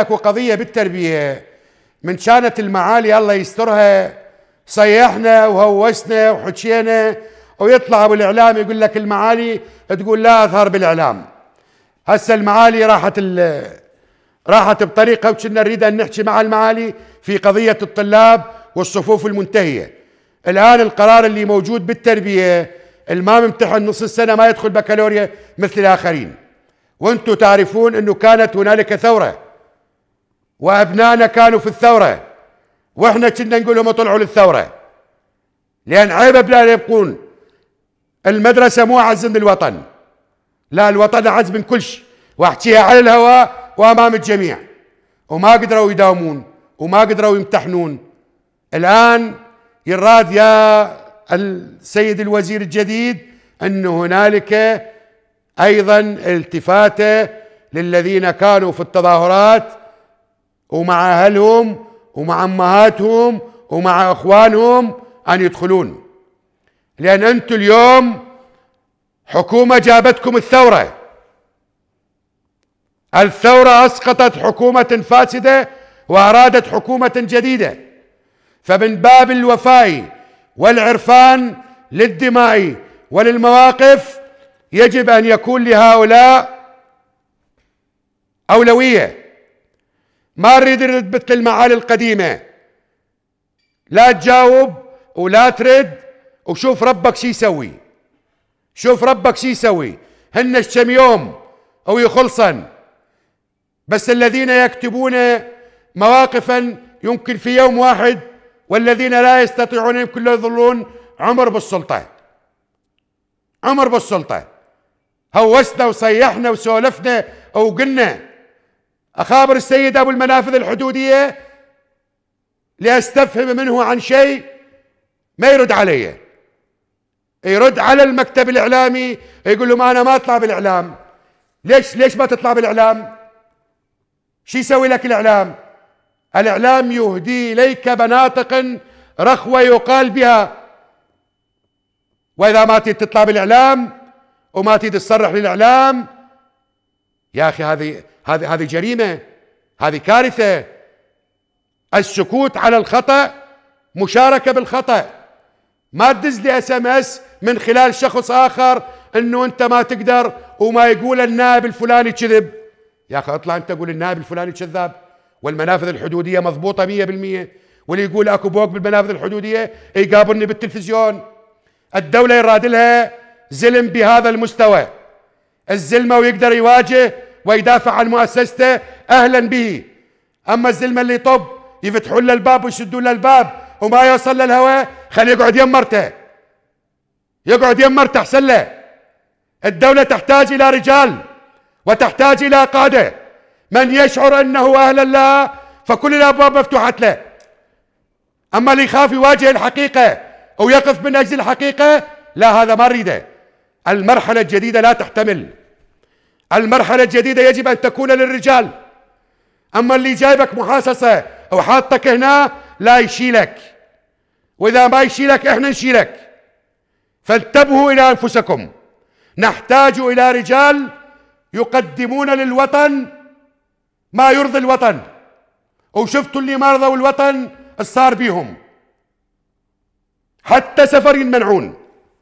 اكو قضية بالتربية من كانت المعالي الله يسترها صيحنا وهوسنا وحكينا ويطلع بالاعلام يقول لك المعالي تقول لا اظهر بالاعلام هسه المعالي راحت راحت بطريقه وكنا نريد ان نحكي مع المعالي في قضيه الطلاب والصفوف المنتهيه الان القرار اللي موجود بالتربيه ما ممتحن نص السنه ما يدخل بكالوريا مثل الاخرين وانتم تعرفون انه كانت هنالك ثوره وابنائنا كانوا في الثوره واحنا كنا نقول لهم طلعوا للثوره لان عيب ابنائنا يبقون المدرسه مو اعز من الوطن لا الوطن اعز من كل شيء واحكيها على الهواء وامام الجميع وما قدروا يداومون وما قدروا يمتحنون الان يراد يا السيد الوزير الجديد ان هنالك ايضا التفاته للذين كانوا في التظاهرات ومع أهلهم ومع أمهاتهم ومع إخوانهم أن يدخلون لأن أنتم اليوم حكومة جابتكم الثورة الثورة أسقطت حكومة فاسدة وأرادت حكومة جديدة فمن باب الوفاء والعرفان للدماء وللمواقف يجب أن يكون لهؤلاء أولوية ما نريد نثبت المعالي القديمة لا تجاوب ولا ترد وشوف ربك شو يسوي شوف ربك شو يسوي هن كم يوم او يخلصن بس الذين يكتبون مواقفا يمكن في يوم واحد والذين لا يستطيعون يمكن يظلون عمر بالسلطة عمر بالسلطة هوسنا وصيحنا وسولفنا وقلنا أخابر السيد أبو المنافذ الحدودية لأستفهم منه عن شيء ما يرد علي يرد على المكتب الإعلامي يقول لهم أنا ما أطلع بالإعلام ليش ليش ما تطلع بالإعلام شو يسوي لك الإعلام الإعلام يهدي إليك بناطق رخوة يقال بها وإذا ما تريد تطلع بالإعلام وما تريد تصرح للإعلام يا اخي هذه هذه هذه جريمه هذه كارثه السكوت على الخطا مشاركه بالخطا ما تدز لي اس ام اس من خلال شخص اخر انه انت ما تقدر وما يقول النائب الفلاني كذب يا اخي اطلع انت قول النائب الفلاني كذاب والمنافذ الحدوديه مضبوطه 100% واللي يقول اكو بوق بالمنافذ الحدوديه يقابلني بالتلفزيون الدوله يراد لها زلم بهذا المستوى الزلمه ويقدر يواجه ويدافع عن مؤسسته اهلا به اما الزلمه اللي يطب يفتحوا له الباب ويشدوا له الباب وما يوصل للهواء خليه يقعد يم مرته يقعد يم مرته احسن له الدوله تحتاج الى رجال وتحتاج الى قاده من يشعر انه اهلا لها فكل الابواب مفتوحه له اما اللي يخاف يواجه الحقيقه ويقف من اجل الحقيقه لا هذا ما اريده المرحله الجديده لا تحتمل المرحلة الجديدة يجب أن تكون للرجال أما اللي جايبك محاسسة أو حاطك هنا لا يشيلك وإذا ما يشيلك إحنا نشيلك فانتبهوا إلى أنفسكم نحتاج إلى رجال يقدمون للوطن ما يرضي الوطن وشفتوا اللي ما رضوا الوطن صار بيهم حتى سفر يمنعون